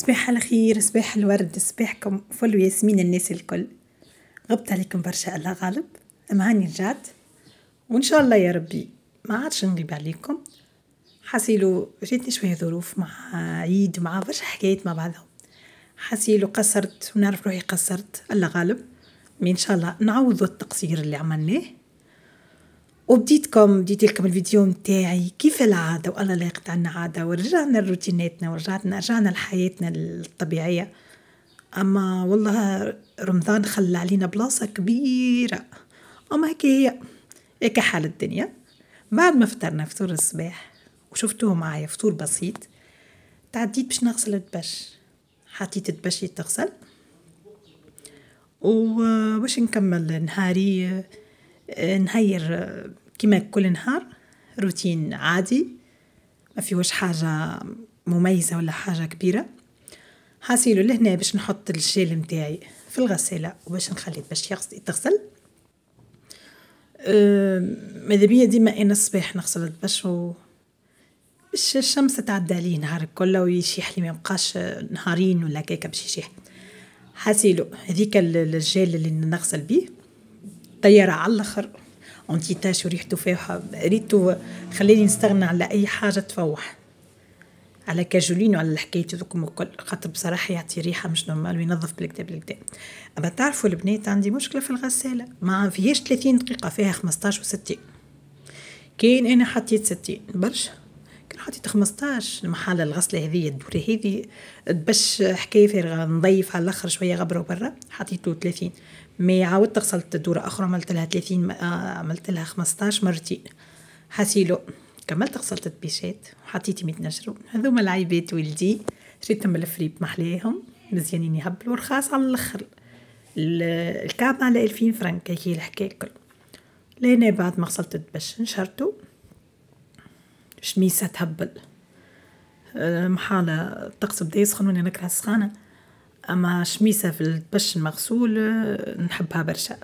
صباح الخير صباح الورد صباحكم فل وياسمين الناس الكل غبت عليكم برشا الله غالب معاني رجعت وان شاء الله يا ربي ما عادش نغيب عليكم حسيلو جاتني شويه ظروف مع عيد مع برشا حكايات مع بعضهم حسيلو قصرت ونعرف روحي قصرت الله غالب مي ان شاء الله نعوض التقصير اللي عملناه وبديتكم بديت لكم الفيديو متاعي كيف العادة والله لا يقطعنا عادة ورجعنا لروتيناتنا ورجعنا رجعنا لحياتنا الطبيعية أما والله رمضان خلى علينا بلاصة كبيرة أما هيك هي هيك حال الدنيا بعد ما فطرنا فطور الصباح وشفتوه معايا فطور بسيط تعديت باش نغسل الدبش حطيت الدبش يتغسل وباش نكمل نهاري نهير كما كل نهار روتين عادي ما فيهوش حاجة مميزة ولا حاجة كبيرة حاسيلو لهنا باش نحط الجيل متاعي في الغسالة وباش نخليه باش يتغسل ماذا بيا ديما انا الصباح نغسل باش و باش الشمس تعدى عليه نهار كله ويشيح لي ما يبقاش نهارين ولا كيكه باش يشيح حاسيلو هذيك الجيل اللي نغسل بيه طيارة على الاخر تاش وريحته فيها ريتو خليني نستغنى على اي حاجه تفوح على كاجولين وعلى الحكايه ذوكم الكل خاطر بصراحه يعطي ريحه مش نورمال وينظف بالكدا بالكدا اما تعرفوا البنات عندي مشكله في الغساله ما فيهاش 30 دقيقه فيها 15 و60 كاين انا حطيت 60 برشا كان حطيت 15 المحل الغسله هذه الدوري هذه باش حكايه فارغه نضيف على الاخر شويه غبره برا حطيت له 30 مي عاودت غسلت الدورة أخرى عملت لها ثلاثين آه، عملت لها 15 مرتي حسيلو كملت غسلت البيشات وحطيت ميت نشرو هذوما العيبات ولدي شريتهم من الفريب محليهم مزيانين يهبلو رخاص على الاخر الكعب على الفين فرنك هي الحكايه الكل لهنا بعد ما غسلت البش نشرتو شميسه تهبل آه، محالة الطقس بدا يسخن وانا نكره السخانه أما شميسة في الدبش المغسول آه، نحبها برشا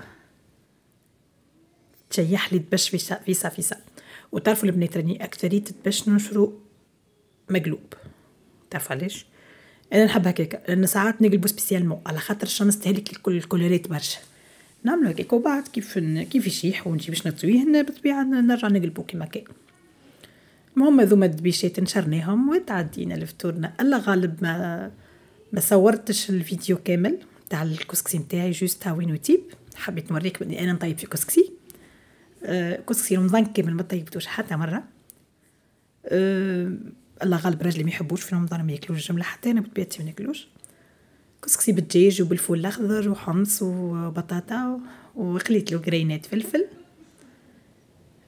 تشيح لي دبش فيسا فيسا فيسا وتعرفوا البنات راني أكثرية الدبش ننشرو مقلوب تعرفوا علاش انا نحب هكاك لان ساعات نقلبو سبيسيالمون على خاطر الشمس تهلك الكل الكولوريت برشا نعملو هكاك وبعد كيف كيف يشيح ونجي باش نطويه بالطبيعه نرجع نقلبو كيما كان المهم هذوما الدبيشات نشرناهم وتعدينا لفطورنا الله غالب ما ما صورتش الفيديو كامل تاع الكسكسي نتاعي جوست وينو تيب حبيت نوريك بلي انا نطيب في كسكسي آه كسكسي رمضان كامل ما طيبتوش حتى مره آه الله غالب راجلي ما يحبوش في رمضان ما ياكلوش جمله حتى انا بطبيعتي ما ناكلوش كسكسي بالدجاج وبالفول الاخضر وحمص وبطاطا وقليت له جرينات فلفل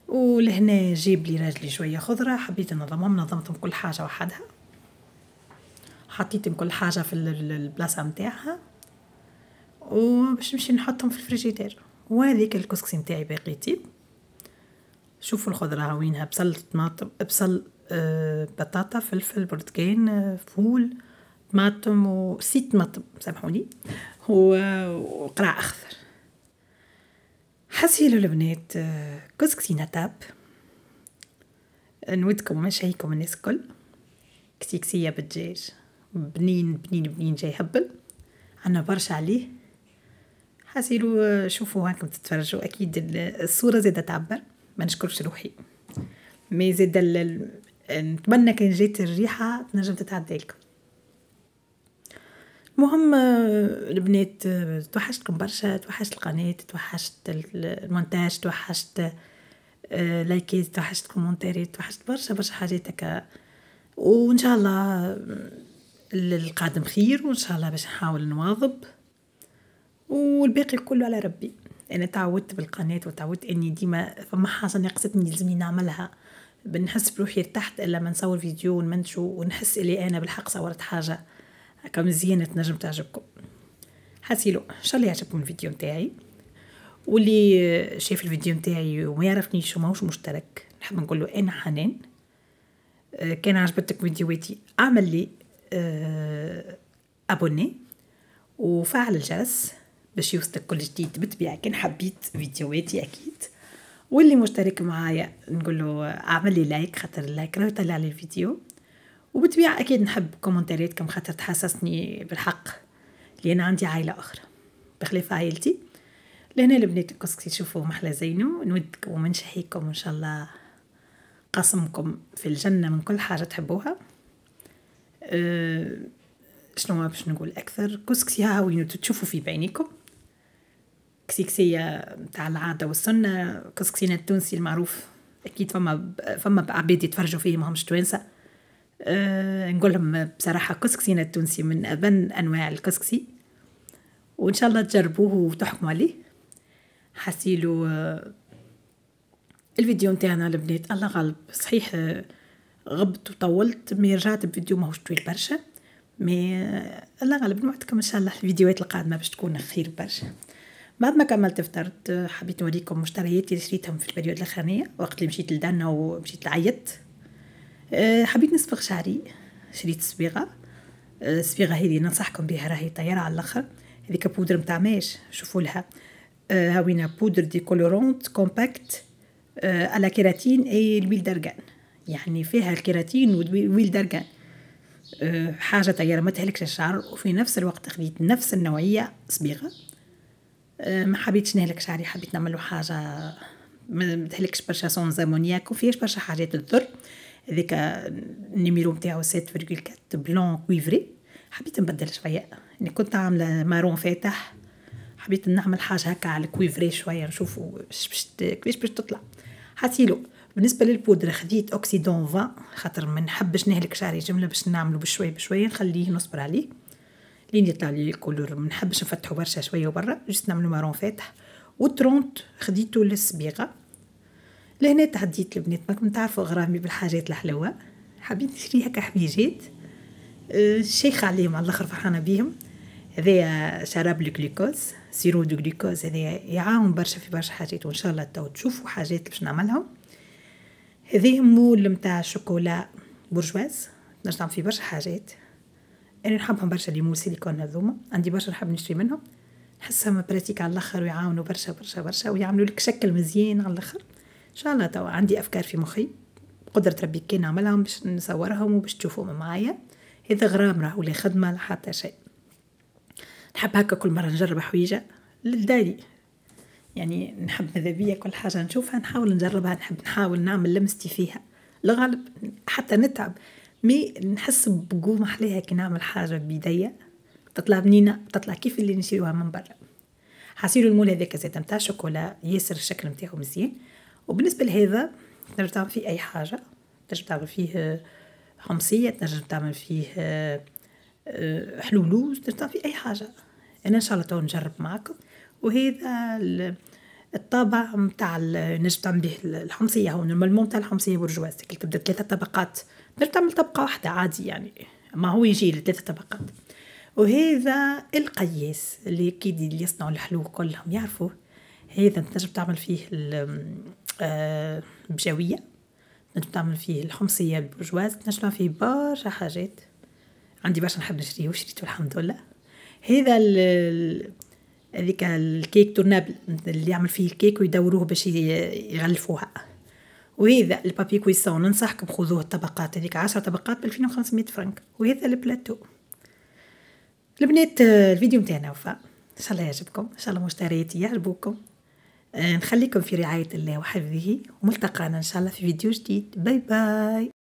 ولهنا جيب لي راجلي شويه خضره حبيت نظمهم نظمتهم كل حاجه وحدها حطيتهم كل حاجة في البلاصة متاعها وباش نمشي نحطهم في الفريجيتير وهذيك الكسكسي متاعي باقي طيب شوفوا الخضرة وينها بصل طماطم بصل آه بطاطا فلفل برتقان آه، فول طماطم وسي طماطم سامحوني وقرع اخضر حسي البنات آه، كسكسي نتاب نودكم مشايكم الناس الكل كسيكسية بالدجاج بنين بنين بنين جاي هبل عنا برشا عليه حاسيلو آه، شوفوا هاكم تتفرجوا اكيد الصوره زاده تعبر ما نشكرش روحي مي زاده نتمنى كان جيت الريحه تنجم تتعدى لكم المهم آه، البنات آه، توحشتكم برشا توحشت القناة توحشت المونتاج توحشت لايكات توحشت كومنتارات توحشت برشا برشا حاجات هكا وان شاء الله القادم خير وان شاء الله باش نحاول نواظب والباقي كله على ربي انا تعودت بالقناه وتعودت اني ديما فما حاجه نقصتني لازمني نعملها بنحس بروحي ارتحت الا ما نصور فيديو ونمنشو ونحس اللي انا بالحق صورت حاجه كم مزيانه تنجم تعجبكم حسيلو ان شاء الله يعجبكم الفيديو نتاعي واللي شاف الفيديو نتاعي وما شو وماهوش مشترك نحب نقول له انا حنان آه، كان عجبتك فيديوهاتي اعمل لي آه، ابوني وفعل الجرس باش يوصلك كل جديد بتبيع كان حبيت فيديوهاتي اكيد واللي مشترك معايا نقول له اعمل لي لايك خاطر اللايك راه يطلع لي الفيديو وبتبيع اكيد نحب كومنتارياتكم خاطر تحسسني بالحق لان عندي عائله اخرى بخلاف عائلتي لهنا البنات الكسكسي تشوفوا محلى زينو نودكم ومنشحيكم ان شاء الله قسمكم في الجنه من كل حاجه تحبوها أه، شنو باش نقول اكثر كسكسي ها وين تشوفوا في بعينيكم كسكسية تاع العادة والسنة كسكسينا التونسي المعروف أكيد فما فما عباد يتفرجوا فيه ماهمش توانسة أه نقول لهم بصراحة كسكسينا التونسي من أبن أنواع الكسكسي وإن شاء الله تجربوه وتحكموا عليه حسيلو أه، الفيديو نتاعنا البنات الله غالب صحيح أه غبت وطولت مي رجعت بفيديو ماهوش طويل برشا مي الله غالب نوعدكم ان شاء الله الفيديوهات القادمه باش تكون خير برشا بعد ما كملت فطرت حبيت نوريكم مشترياتي اللي شريتهم في البريود الاخرانيه وقت اللي مشيت لدانا ومشيت لعيطت أه، حبيت نصبغ شعري شريت صبيغه الصبيغه أه، هذه ننصحكم بها راهي طياره على الاخر هذيك بودر نتاع ماش شوفوا لها أه، هاوينا بودر دي كولورونت كومباكت على كيراتين اي الويل دارغان يعني فيها الكيراتين والدرجان أه، حاجه طياره ما تهلكش الشعر وفي نفس الوقت خديت نفس النوعيه صبيغه أه، ما حبيتش نهلك شعري حبيت نعمل له حاجه ما تهلكش برشا سونز امونياك وفيهاش برشا حاجات تضر هذاك النيميرو نتاعو 7.4 بلون كويفري حبيت نبدل شويه يعني كنت عامله مارون فاتح حبيت نعمل حاجه هكا على الكويفري شويه نشوفوا كيفاش باش تطلع حسيلو بالنسبه للبودره خديت اوكسيدون 20 خاطر ما نحبش نهلك شعري جمله باش نعملو بشويه بشويه نخليه نصبر عليه لين يطلع لي الكولور ما نحبش نفتحو برشا شويه وبرا جست نعملو مارون فاتح و 30 خديتو للصبيغه لهنا تعديت البنات ماكم تعرفوا غرامي بالحاجات الحلوه حبيت نشري هكا حبيجات أه، الشيخ عليهم على الاخر فرحانه بيهم هذايا شراب الجلوكوز سيرو دو جلوكوز هذايا يعاون برشا في برشا حاجات وان شاء الله تو تشوفوا حاجات باش نعملهم هذه مول متاع الشوكولا برجواز نجم في برشا حاجات انا نحبهم برشا اللي مول سيليكون هذوما عندي برشا نحب نشري منهم نحسهم براتيك على الاخر ويعاونوا برشا برشا برشا ويعملوا لك شكل مزيان على الاخر ان شاء الله توا عندي افكار في مخي قدرة ربي كي نعملهم باش نصورهم وباش تشوفوهم معايا هذا غرام راهو لا خدمة لا حتى شيء نحب هكا كل مرة نجرب حويجة للدالي يعني نحب ماذا بيا كل حاجة نشوفها نحاول نجربها نحب نحاول نعمل لمستي فيها الغالب حتى نتعب مي نحس بقوة محليها كي نعمل حاجة بيديا تطلع بنينة تطلع كيف اللي نشيروها من برا حصير المول هذاك زاد نتاع شوكولا ياسر الشكل نتاعو مزيان وبالنسبة لهذا تنجم تعمل فيه أي حاجة تنجم تعمل فيه حمصية آه، تنجم تعمل فيه آه، آه، حلولوز تنجم تعمل فيه أي حاجة أنا إن شاء الله تو نجرب معكم وهذا الطابع نتاع نجم تعمل به الحمصيه هو الملموم نتاع الحمصيه برجواز كي تبدا ثلاثه طبقات تنجم تعمل طبقه واحده عادي يعني ما هو يجي لثلاثه طبقات وهذا القياس اللي اكيد اللي يصنعوا الحلو كلهم يعرفوه هذا تنجم تعمل فيه البجاويه آه، تنجم تعمل فيه الحمصيه البرجواز تنجم تعمل فيه برشا حاجات عندي برشا نحب نشريه وشريته الحمد لله هذا هذيك الكيك تورنابل اللي يعمل فيه الكيك ويدوروه باش يغلفوها وهذا البابي كويسون ننصحكم خذوه الطبقات هذيك عشر طبقات ب 2500 فرنك وهذا البلاتو البنات الفيديو نتاعنا وفاء ان شاء الله يعجبكم ان شاء الله مشترياتي يعجبوكم آه، نخليكم في رعاية الله وحفظه وملتقانا ان شاء الله في فيديو جديد باي باي